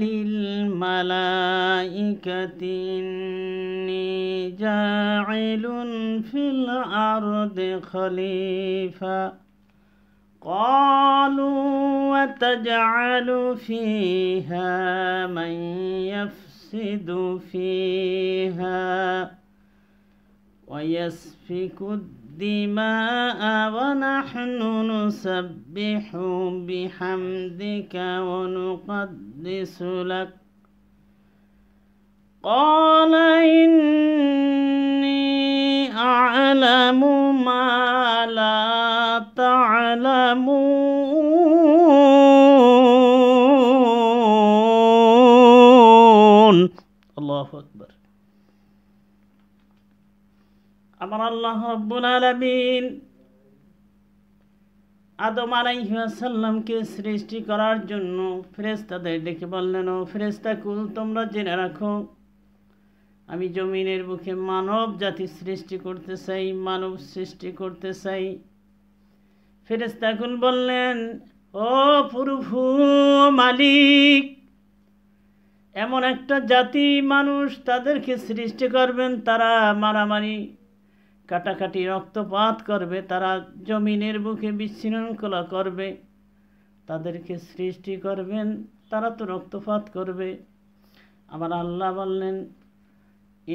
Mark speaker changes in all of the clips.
Speaker 1: للملائكة إني جاعل في الأرض خليفة قالوا وتجعل فيها من يفسد فيها ويسفك الدين دماء ونحن نسبح بحمدك ونقدس لك قال إن আল্লাহ রব্বুল আলমিন আদম আলাইহাসাল্লামকে সৃষ্টি করার জন্য ফেরেস্তাদের ডেকে বললেন ও ফেরেস্তা কুল তোমরা জেনে রাখো আমি জমিনের বুকে মানব জাতি সৃষ্টি করতে চাই মানব সৃষ্টি করতে চাই কুল বললেন ও প্রভু মালিক এমন একটা জাতি মানুষ তাদেরকে সৃষ্টি করবেন তারা মারামারি কাটাকাটি রক্তপাত করবে তারা জমিনের বুকে বিশৃঙ্খলা করবে তাদেরকে সৃষ্টি করবেন তারা তো রক্তপাত করবে আবার আল্লাহ বললেন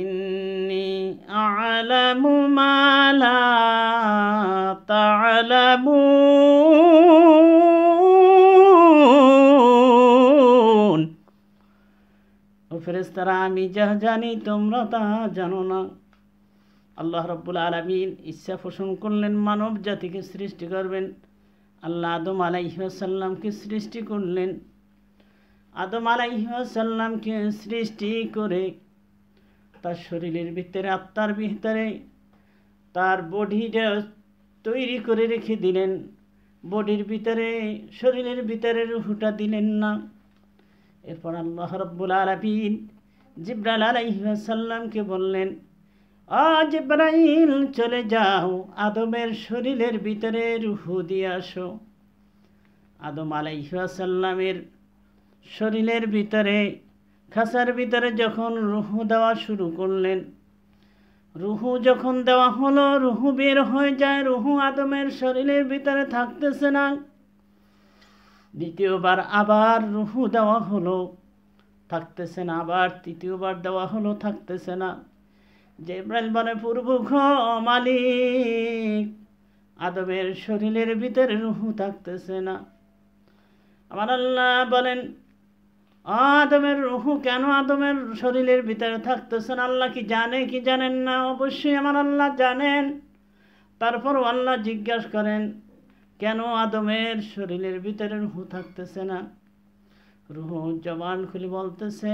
Speaker 1: ইন্নি আলামু মালা ফেরেস্তারা আমি যা জানি তোমরা তা জানো না আল্লাহ রব্বুল আলমিন ইচ্ছা পোষণ করলেন মানব জাতিকে সৃষ্টি করবেন আল্লাহ আদম আলাইসাল্লামকে সৃষ্টি করলেন আদম আলাইসাল্লামকে সৃষ্টি করে তার শরীরের ভিতরে আত্মার ভিতরে তার বডিটা তৈরি করে রেখে দিলেন বডির ভিতরে শরীরের ভিতরে রুহুটা দিলেন না এরপর আল্লাহ রব্বুল আলমিন জিব্রাল আলাইসাল্লামকে বললেন আজ ব্রাইল চলে যাও আদমের শরীরের ভিতরে রুহু দিয়ে আসো আদম আলাইসাল্লামের শরীরের ভিতরে খাসার ভিতরে যখন রুহু দেওয়া শুরু করলেন রুহু যখন দেওয়া হলো রুহু বের হয়ে যায় রুহু আদমের শরীরের ভিতরে থাকতেছে না দ্বিতীয়বার আবার রুহু দেওয়া হলো থাকতেছে না আবার তৃতীয়বার দেওয়া হলো থাকতেছে না জিব্রাইল বলে পূর্ব মালিক আদমের শরীরের ভিতরে রুহু থাকতেছে না আমার আল্লাহ বলেন আদমের রুহু কেন আদমের শরীরের ভিতরে থাকতেছেন আল্লাহ কি জানে কি জানেন না অবশ্যই আমার আল্লাহ জানেন তারপর আল্লাহ জিজ্ঞাসা করেন কেন আদমের শরীরের ভিতরে রুহু থাকতেছে না রুহু জবান খুলি বলতেছে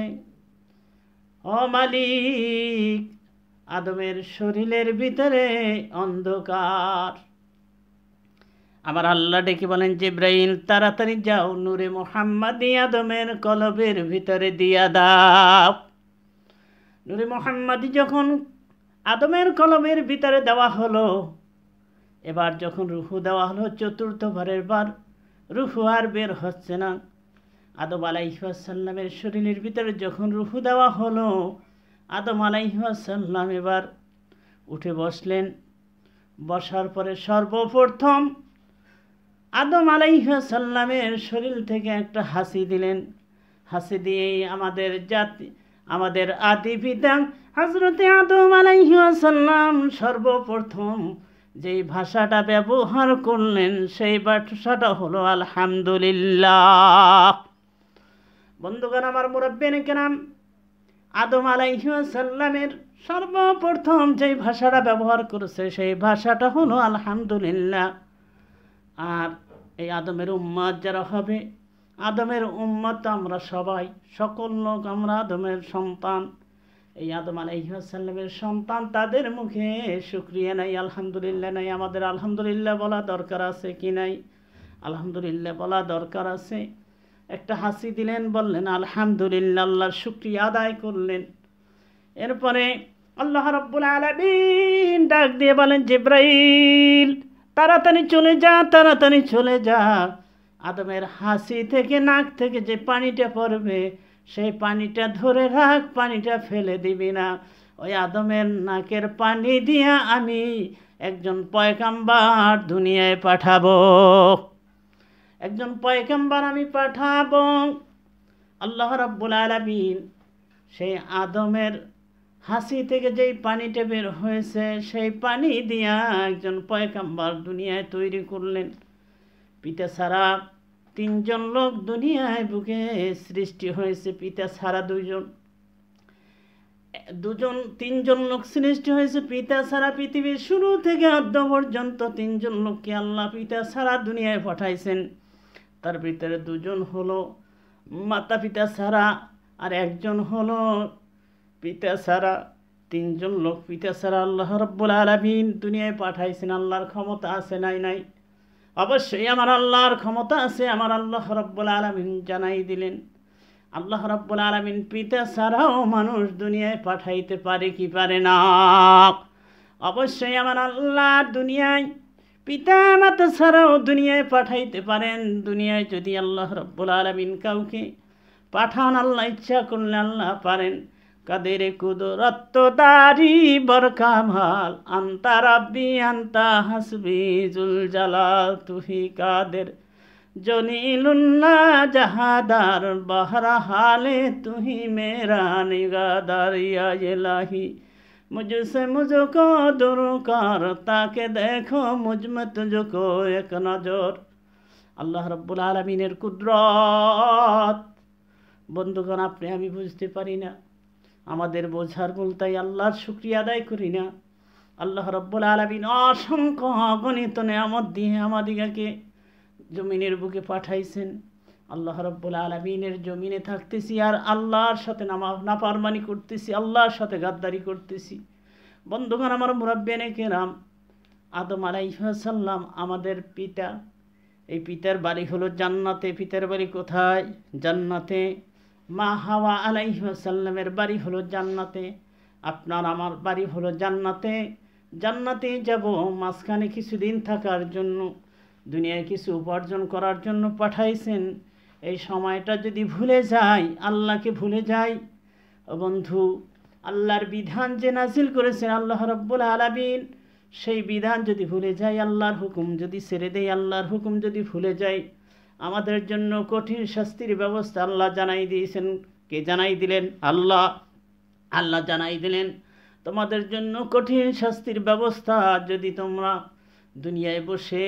Speaker 1: ও মালিক আদমের শরীরের ভিতরে অন্ধকার আমার আল্লাহ ডেকে বলেন জিব্রাইল তাড়াতাড়ি যাও নূরে মোহাম্মদ আদমের কলবের ভিতরে দিয়া দাও নূরে মোহাম্মদ যখন আদমের কলমের ভিতরে দেওয়া হলো এবার যখন রুহু দেওয়া হলো ভরের বার রুহু আর বের হচ্ছে না আদম আলাইসাল্লামের শরীরের ভিতরে যখন রুহু দেওয়া হলো আদম আলাইহাসাল্লাম এবার উঠে বসলেন বসার পরে সর্বপ্রথম আদম আলাইহাসাল্লামের শরীর থেকে একটা হাসি দিলেন হাসি দিয়েই আমাদের জাতি আমাদের আদি পিতা হজরতে আদম আলাইহাসাল্লাম সর্বপ্রথম যেই ভাষাটা ব্যবহার করলেন সেই ভাষাটা হলো আলহামদুলিল্লাহ বন্ধুগণ আমার মুরব্বেন কেনাম আদম আলাইসাল্লামের সর্বপ্রথম যেই ভাষাটা ব্যবহার করেছে সেই ভাষাটা হলো আলহামদুলিল্লাহ আর এই আদমের উম্মাদ যারা হবে আদমের তো আমরা সবাই সকল লোক আমরা আদমের সন্তান এই আদম আলাইসাল্লামের সন্তান তাদের মুখে সুক্রিয়া নাই আলহামদুলিল্লাহ নাই আমাদের আলহামদুলিল্লাহ বলা দরকার আছে কি নাই আলহামদুলিল্লাহ বলা দরকার আছে একটা হাসি দিলেন বললেন আলহামদুলিল্লাহ আল্লাহর শুক্রিয়া আদায় করলেন এরপরে আল্লাহ রব্বুল আলমিন ডাক দিয়ে বলেন জিব্রাইল তাড়াতাড়ি চলে যা তাড়াতাড়ি চলে যা আদমের হাসি থেকে নাক থেকে যে পানিটা পড়বে সেই পানিটা ধরে রাখ পানিটা ফেলে দিবি না ওই আদমের নাকের পানি দিয়া আমি একজন পয়কাম্বার দুনিয়ায় পাঠাবো একজন পয়কেম্বার আমি পাঠাব আল্লাহ রব্বুল আলমিন সেই আদমের হাসি থেকে যেই পানিটা বের হয়েছে সেই পানি দিয়া একজন পয়খাম্বার দুনিয়ায় তৈরি করলেন পিতা ছাড়া তিনজন লোক দুনিয়ায় বুকে সৃষ্টি হয়েছে পিতা ছাড়া দুজন দুজন তিনজন লোক সৃষ্টি হয়েছে পিতা ছাড়া পৃথিবীর শুরু থেকে অর্ধ পর্যন্ত তিনজন লোককে আল্লাহ পিতা সারা দুনিয়ায় পাঠাইছেন তার ভিতরে দুজন হলো মাতা পিতা ছাড়া আর একজন হলো পিতা ছাড়া তিনজন লোক পিতা ছাড়া আল্লাহ রব্বুল আলমিন দুনিয়ায় পাঠাইছেন আল্লাহর ক্ষমতা আছে নাই নাই অবশ্যই আমার আল্লাহর ক্ষমতা আছে আমার আল্লাহ রব্বুল আলমিন জানাই দিলেন আল্লাহ রব্বুল আলমিন পিতা ছাড়াও মানুষ দুনিয়ায় পাঠাইতে পারে কি পারে না অবশ্যই আমার আল্লাহ দুনিয়ায় মাতা ছাড়াও দুনিয়ায় পাঠাইতে পারেন দুনিয়ায় যদি আল্লাহ রব্বুল আলমিন কাউকে পাঠান আল্লাহ ইচ্ছা করলে আল্লাহ পারেন কাদের কুদরত্তদারি বরকামাল আন্তা রাব্বি আন্তা হাসবি জুল জালা তুহি কাদের জনিলুল্লা জাহাদার বাহারা হালে তুহি মেরা নিগাদারিয়া এলাহি मुझसे मुझको দরকার তাকে দেখো মুঝমে में এক নজর আল্লাহ রব্বুল আলমিনের কুদরত বন্ধুগণ আপনি আমি বুঝতে পারি না আমাদের বোঝার মূল তাই আল্লাহর শুক্রিয়া আদায় করি না আল্লাহ রব্বুল আলমিন অসংখ্য অগণিত নেয়ামত দিয়ে আমাদিগাকে জমিনের বুকে পাঠাইছেন আল্লাহ রব্বুল আলমিনের জমিনে থাকতেছি আর আল্লাহর সাথে নামা নাফারমানি করতেছি আল্লাহর সাথে গাদ্দারি করতেছি বন্ধুগণ আমার মুরাব্বেনে কেরাম আদম আলাইসাল্লাম আমাদের পিতা এই পিতার বাড়ি হলো জান্নাতে পিতার বাড়ি কোথায় জান্নাতে মা হাওয়া আলাইসাল্লামের বাড়ি হলো জান্নাতে আপনার আমার বাড়ি হলো জান্নাতে জান্নাতে যাব মাঝখানে কিছুদিন থাকার জন্য দুনিয়ায় কিছু উপার্জন করার জন্য পাঠাইছেন এই সময়টা যদি ভুলে যাই আল্লাহকে ভুলে যাই বন্ধু আল্লাহর বিধান যে নাজিল করেছেন আল্লাহ রব্বুল আলাবিন সেই বিধান যদি ভুলে যাই আল্লাহর হুকুম যদি ছেড়ে দেয় আল্লাহর হুকুম যদি ভুলে যাই আমাদের জন্য কঠিন শাস্তির ব্যবস্থা আল্লাহ জানাই দিয়েছেন কে জানাই দিলেন আল্লাহ আল্লাহ জানাই দিলেন তোমাদের জন্য কঠিন শাস্তির ব্যবস্থা যদি তোমরা দুনিয়ায় বসে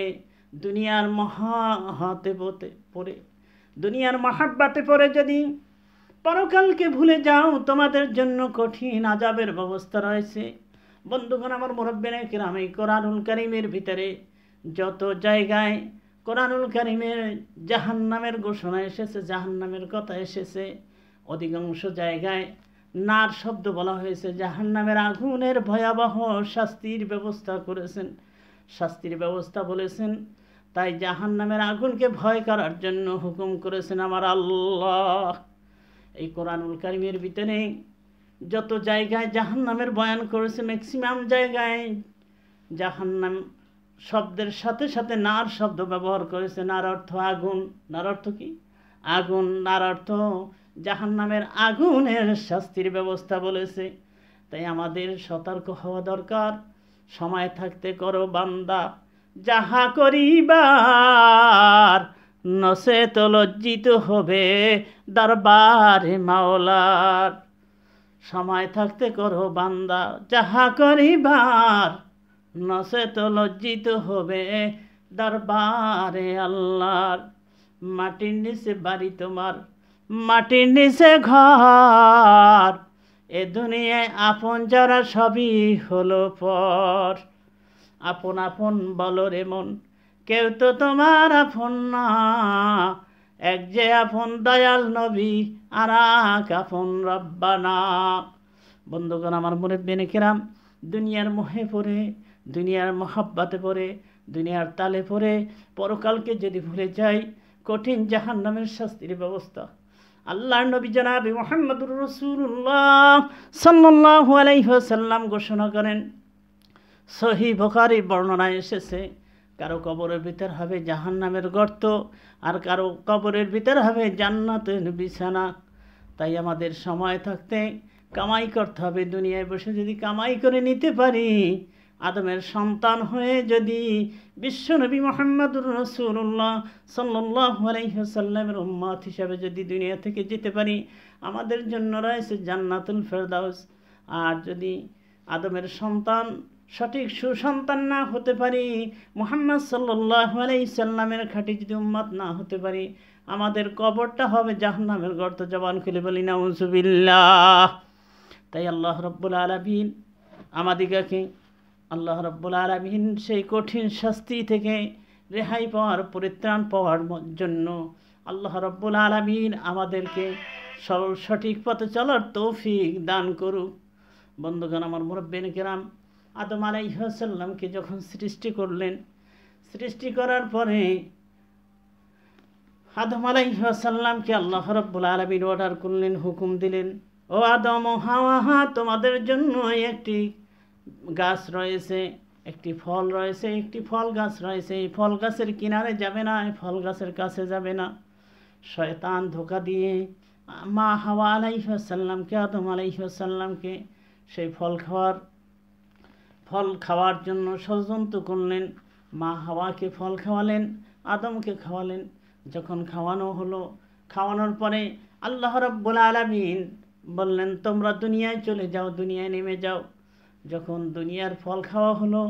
Speaker 1: দুনিয়ার মহা হাতে পড়ে দুনিয়ার মাহাব্বাতে পড়ে যদি পরকালকে ভুলে যাও তোমাদের জন্য কঠিন আজাবের ব্যবস্থা রয়েছে বন্ধুগণ আমার মুরব্বেন কিরাম এই কোরআনুল করিমের ভিতরে যত জায়গায় কোরআনুল করিমের জাহান্নামের ঘোষণা এসেছে জাহান্নামের কথা এসেছে অধিকাংশ জায়গায় নার শব্দ বলা হয়েছে জাহান্নামের আগুনের ভয়াবহ শাস্তির ব্যবস্থা করেছেন শাস্তির ব্যবস্থা বলেছেন তাই জাহান নামের আগুনকে ভয় করার জন্য হুকুম করেছেন আমার আল্লাহ এই কোরআনুল কারিমের ভিতরে যত জায়গায় জাহান নামের বয়ান করেছে ম্যাক্সিমাম জায়গায় জাহান নাম শব্দের সাথে সাথে নার শব্দ ব্যবহার করেছে নার অর্থ আগুন নার অর্থ কি আগুন নার অর্থ জাহান নামের আগুনের শাস্তির ব্যবস্থা বলেছে তাই আমাদের সতর্ক হওয়া দরকার সময় থাকতে করো বান্দা যাহা করিবার নসে তো লজ্জিত হবে দরবারে মাওলার সময় থাকতে করো বান্দা যাহা করিবার নসে তো লজ্জিত হবে দরবারে আল্লাহর মাটির নিচে বাড়ি তোমার মাটির নিচে ঘর এ দুনিয়ায় আপন যারা সবই হলো পর আপন আপন বল রে মন কেউ তো তোমার আপন না এক যে আপন দয়াল নবী আর এক আপন রব্বানা বন্ধুগণ আমার মনে বেনে কেরাম দুনিয়ার মোহে পড়ে দুনিয়ার মহাব্বাতে পড়ে দুনিয়ার তালে পড়ে পরকালকে যদি ভুলে যাই কঠিন জাহান নামের শাস্তির ব্যবস্থা আল্লাহর নবী জনাবি মোহাম্মদুর রসুল্লাহ সাল্লাহ আলাইহসাল্লাম ঘোষণা করেন সহি বোকারি বর্ণনায় এসেছে কারো কবরের ভিতর হবে জাহান নামের গর্ত আর কারো কবরের ভিতর হবে জান্নাতের বিছানা তাই আমাদের সময় থাকতে কামাই করতে হবে দুনিয়ায় বসে যদি কামাই করে নিতে পারি আদমের সন্তান হয়ে যদি বিশ্বনবী মোহাম্মদুর রসুল্লাহ সাল্লাহ উম্মাদ হিসাবে যদি দুনিয়া থেকে যেতে পারি আমাদের জন্য রয়েছে জান্নাতুল ফেরদাউস আর যদি আদমের সন্তান সঠিক সুসন্তান না হতে পারি মোহাম্মদ সাল্লাহ আলাইসাল্লামের খাঁটি যদি উম্মাদ না হতে পারি আমাদের কবরটা হবে জাহান্নামের গর্ত জবান খুলে বলি না উজুবিল্লাহ তাই আল্লাহ রব্বুল আলমিন আমাদিগাকে আল্লাহ রব্বুল আলমিন সেই কঠিন শাস্তি থেকে রেহাই পাওয়ার পরিত্রাণ পাওয়ার জন্য আল্লাহ রব্বুল আলমিন আমাদেরকে সরল সঠিক পথে চলার তৌফিক দান করুক বন্ধুগণ আমার মুরব্বেন কেরাম আদম আলাইসাল্লামকে যখন সৃষ্টি করলেন সৃষ্টি করার পরে আদম আলাইসাল্লামকে আল্লাহ রব্বুল আলমীর অর্ডার করলেন হুকুম দিলেন ও আদম হাওয়া হা তোমাদের জন্য একটি গাছ রয়েছে একটি ফল রয়েছে একটি ফল গাছ রয়েছে এই ফল গাছের কিনারে যাবে না এই ফল গাছের কাছে যাবে না শয়তান ধোকা দিয়ে মা হাওয়া আলাইসাল্লামকে আদম আলাইসাল্লামকে সেই ফল খাওয়ার ফল খাওয়ার জন্য ষড়যন্ত্র করলেন মা হাওয়াকে ফল খাওয়ালেন আদমকে খাওয়ালেন যখন খাওয়ানো হলো খাওয়ানোর পরে আল্লাহ রব্বুল আলমিন বললেন তোমরা দুনিয়ায় চলে যাও দুনিয়ায় নেমে যাও যখন দুনিয়ার ফল খাওয়া হলো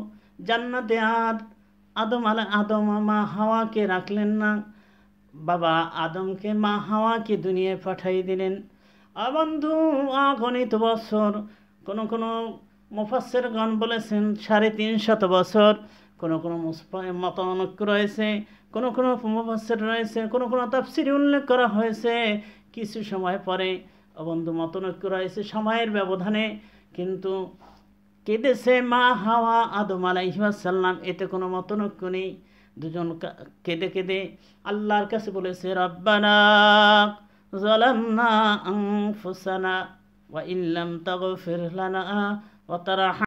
Speaker 1: জান্নাতে আর আদম আলা আদম মা হাওয়াকে রাখলেন না বাবা আদমকে মা হাওয়াকে দুনিয়ায় পাঠাই দিলেন আবন্ধু আগণিত বছর কোনো কোনো গান বলেছেন সাড়ে তিন শত বছর কোনো কোনো মতানৈক্য রয়েছে কোনো কোনো মুফাসের রয়েছে কোনো কোনো তাফসির উল্লেখ করা হয়েছে কিছু সময় পরে অবন্ধু মতনৈক্য রয়েছে সময়ের ব্যবধানে কিন্তু কেঁদেছে মা হাওয়া আদম আলাইহাসাল্লাম এতে কোনো মতানক্য নেই দুজন কেঁদে কেঁদে আল্লাহর কাছে বলেছে রব্বানা জলান্না আংফুসানা ওয়া ইল্লাম তাগফির লানা وطرح